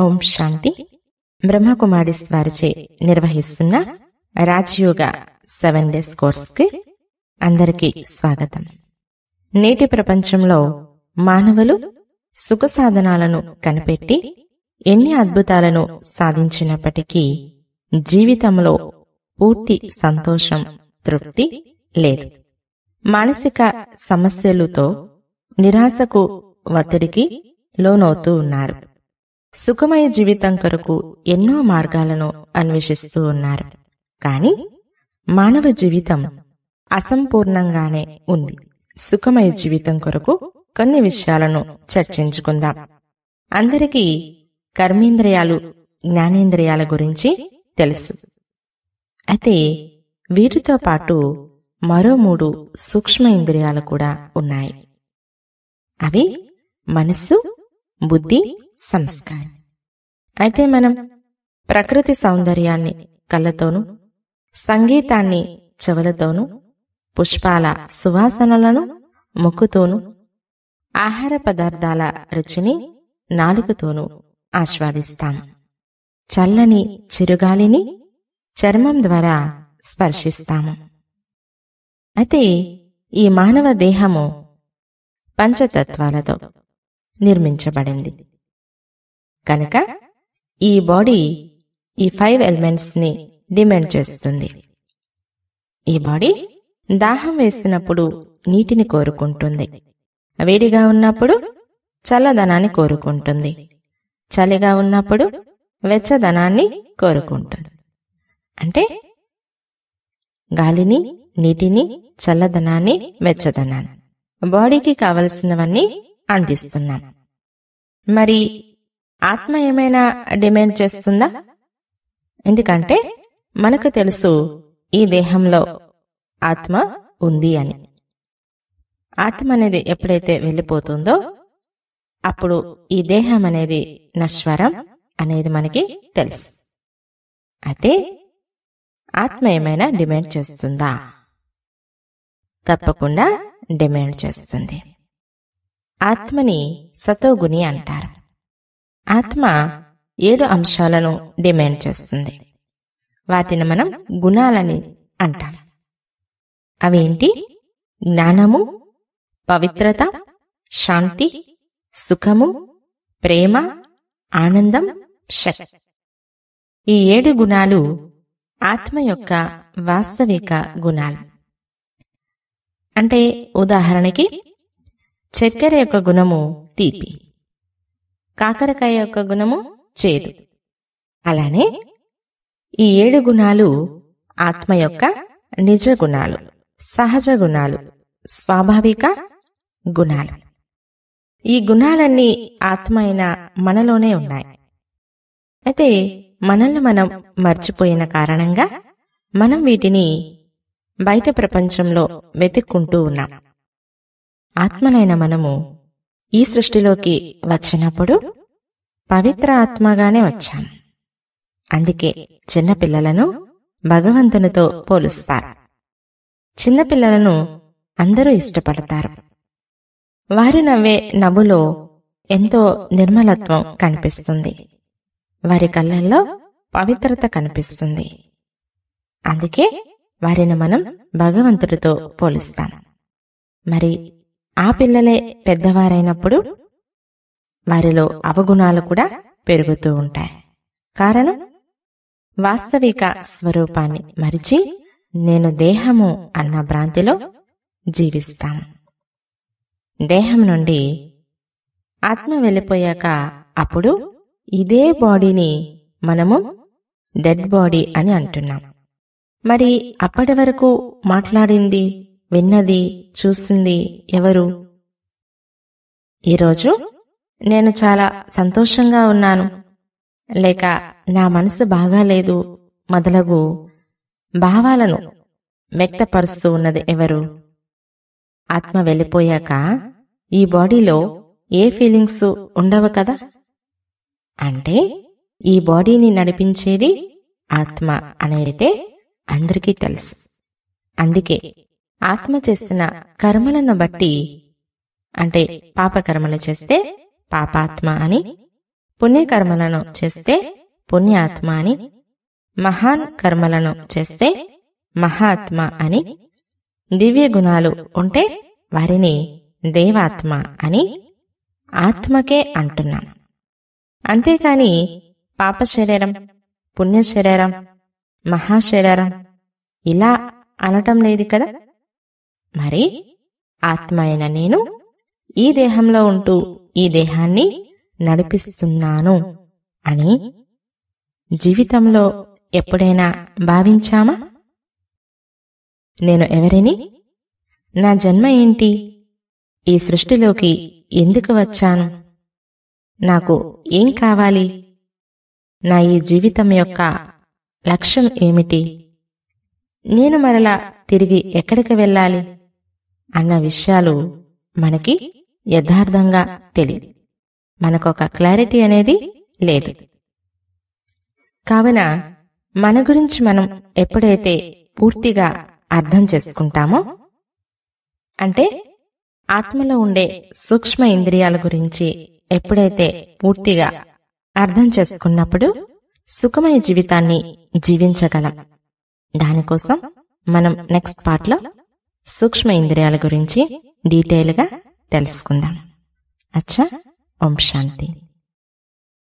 ఓం శాంతి బ్రహ్మకుమారిస్ వారిచే నిర్వహిస్తున్న రాజయోగ సెవెన్ డేస్ కోర్స్కి అందరికీ స్వాగతం నేటి ప్రపంచంలో మానవులు సుఖ సాధనాలను కనిపెట్టి ఎన్ని అద్భుతాలను సాధించినప్పటికీ జీవితంలో పూర్తి సంతోషం తృప్తి లేదు మానసిక సమస్యలతో నిరాశకు ఒత్తిడికి లోనవుతూ ఉన్నారు సుఖమయ జీవితం కొరకు ఎన్నో మార్గాలను అన్వేషిస్తూ ఉన్నారు కానీ మానవ జీవితం అసంపూర్ణంగానే ఉంది సుఖమయ జీవితం కొరకు కొన్ని విషయాలను చర్చించుకుందాం అందరికీ కర్మేంద్రియాలు జ్ఞానేంద్రియాల గురించి తెలుసు అయితే వీటితో పాటు మరో మూడు సూక్ష్మ ఇంద్రియాలు కూడా ఉన్నాయి అవి మనస్సు బుద్ధి సంస్కారం అయితే మనం ప్రకృతి సౌందర్యాన్ని కళ్ళతోనూ సంగీతాన్ని చెవులతోనూ పుష్పాల సువాసనలను ముక్కుతోనూ ఆహార పదార్థాల రుచిని నాలుకతోనూ ఆస్వాదిస్తాం చల్లని చిరుగాలిని చర్మం ద్వారా స్పర్శిస్తాము అయితే ఈ మానవ దేహము పంచతత్వాలతో నిర్మించబడింది కనుక ఈ బాడీ ఈ ఫైవ్ ఎలిమెంట్స్ ని డిమాండ్ చేస్తుంది ఈ బాడీ దాహం వేసినప్పుడు నీటిని కోరుకుంటుంది వేడిగా ఉన్నప్పుడు చల్లదనాన్ని కోరుకుంటుంది చలిగా ఉన్నప్పుడు వెచ్చదనాన్ని కోరుకుంటుంది అంటే గాలిని నీటిని చల్లదనాన్ని వెచ్చదనాన్ని బాడీకి కావలసినవన్నీ అందిస్తున్నాం మరి ఆత్మ ఏమైనా డిమాండ్ చేస్తుందా ఎందుకంటే మనకు తెలుసు ఈ దేహంలో ఆత్మ ఉంది అని ఆత్మ అనేది ఎప్పుడైతే వెళ్ళిపోతుందో అప్పుడు ఈ దేహం అనేది నశ్వరం అనేది మనకి తెలుసు అయితే ఆత్మ ఏమైనా డిమాండ్ చేస్తుందా తప్పకుండా డిమాండ్ చేస్తుంది ఆత్మని సతోగుణి అంటారు ఆత్మ ఏడు అంశాలను డిమాండ్ చేస్తుంది వాటిని మనం గుణాలని అంటాం అవేంటి జ్ఞానము పవిత్రత శాంతి సుఖము ప్రేమ ఆనందం శక్తి ఈ ఏడు గుణాలు ఆత్మ యొక్క వాస్తవిక గుణాలు అంటే ఉదాహరణకి చక్కెర యొక్క గుణము తీపి కాకరకాయ యొక్క గుణము చేదు అలానే ఈ ఏడు గుణాలు ఆత్మ యొక్క నిజ గుణాలు సహజ గుణాలు స్వాభావిక గుణాలు ఈ గుణాలన్నీ ఆత్మ అయిన మనలోనే ఉన్నాయి అయితే మనల్ని మనం మర్చిపోయిన కారణంగా మనం వీటిని బయట ప్రపంచంలో వెతుక్కుంటూ ఉన్నాం ఆత్మలైన మనము ఈ సృష్టిలోకి వచ్చినప్పుడు పవిత్ర ఆత్మగానే వచ్చాం అందుకే చిన్నపిల్లలను భగవంతునితో పోలుస్తారు చిన్నపిల్లలను అందరూ ఇష్టపడతారు వారు నవ్వే నవ్వులో ఎంతో నిర్మలత్వం కనిపిస్తుంది వారి కళ్ళల్లో పవిత్రత కనిపిస్తుంది అందుకే వారిని మనం భగవంతుడితో పోలుస్తాం మరి ఆ పిల్లలే పెద్దవారైనప్పుడు వారిలో అవగుణాలు కూడా పెరుగుతూ ఉంటాయి కారణం వాస్తవిక స్వరూపాన్ని మరిచి నేను దేహము అన్న భ్రాంతిలో జీవిస్తాను దేహం నుండి ఆత్మ వెళ్ళిపోయాక అప్పుడు ఇదే బాడీని మనము డెడ్ బాడీ అని అంటున్నాం మరి అప్పటి వరకు మాట్లాడింది విన్నది చూసింది ఎవరు ఈరోజు నేను చాలా సంతోషంగా ఉన్నాను లేక నా మనసు బాగాలేదు మొదలగు భావాలను వ్యక్తపరుస్తూ ఉన్నది ఎవరు ఆత్మ వెళ్ళిపోయాక ఈ బాడీలో ఏ ఫీలింగ్స్ ఉండవు కదా అంటే ఈ బాడీని నడిపించేది ఆత్మ అనేది అందరికీ తెలుసు అందుకే ఆత్మ చేసిన కర్మలను బట్టి అంటే పాపకర్మలు చేస్తే పాపాత్మ అని పుణ్యకర్మలను చేస్తే పుణ్యాత్మ అని మహాన్ కర్మలను చేస్తే మహాత్మ అని దివ్య గుణాలు ఉంటే వారిని దేవాత్మ అని ఆత్మకే అంటున్నాం అంతేకాని పాప శరీరం పుణ్య శరీరం మహాశరీరం ఇలా అనటం లేదు కదా మరి ఆత్మ అయిన నేను ఈ దేహంలో ఉంటూ ఈ దేహాన్ని నడిపిస్తున్నాను అని జీవితంలో ఎప్పుడైనా భావించామా నేను ఎవరిని నా జన్మ ఏంటి ఈ సృష్టిలోకి ఎందుకు వచ్చాను నాకు ఏం కావాలి నా ఈ జీవితం యొక్క లక్ష్యం ఏమిటి నేను మరలా తిరిగి ఎక్కడికి వెళ్ళాలి అన్న విషయాలు మనకి యథార్థంగా తెలియదు మనకొక క్లారిటీ అనేది లేదు కావున మన గురించి మనం ఎప్పుడైతే పూర్తిగా అర్థం చేసుకుంటామో అంటే ఆత్మలో ఉండే సూక్ష్మ ఇంద్రియాల గురించి ఎప్పుడైతే పూర్తిగా అర్థం చేసుకున్నప్పుడు సుఖమయ జీవితాన్ని జీవించగలం దానికోసం మనం నెక్స్ట్ పార్ట్లో సూక్ష్మ ఇంద్రియాల గురించి డీటెయిల్గా తెలుసుకుందాం అచ్చా ఓం శాంతి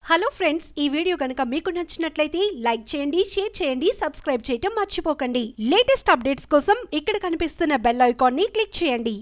హలో ఫ్రెండ్స్ ఈ వీడియో కనుక మీకు నచ్చినట్లయితే లైక్ చేయండి షేర్ చేయండి సబ్స్క్రైబ్ చేయటం మర్చిపోకండి లేటెస్ట్ అప్డేట్స్ కోసం ఇక్కడ కనిపిస్తున్న బెల్ ఐకాన్ని క్లిక్ చేయండి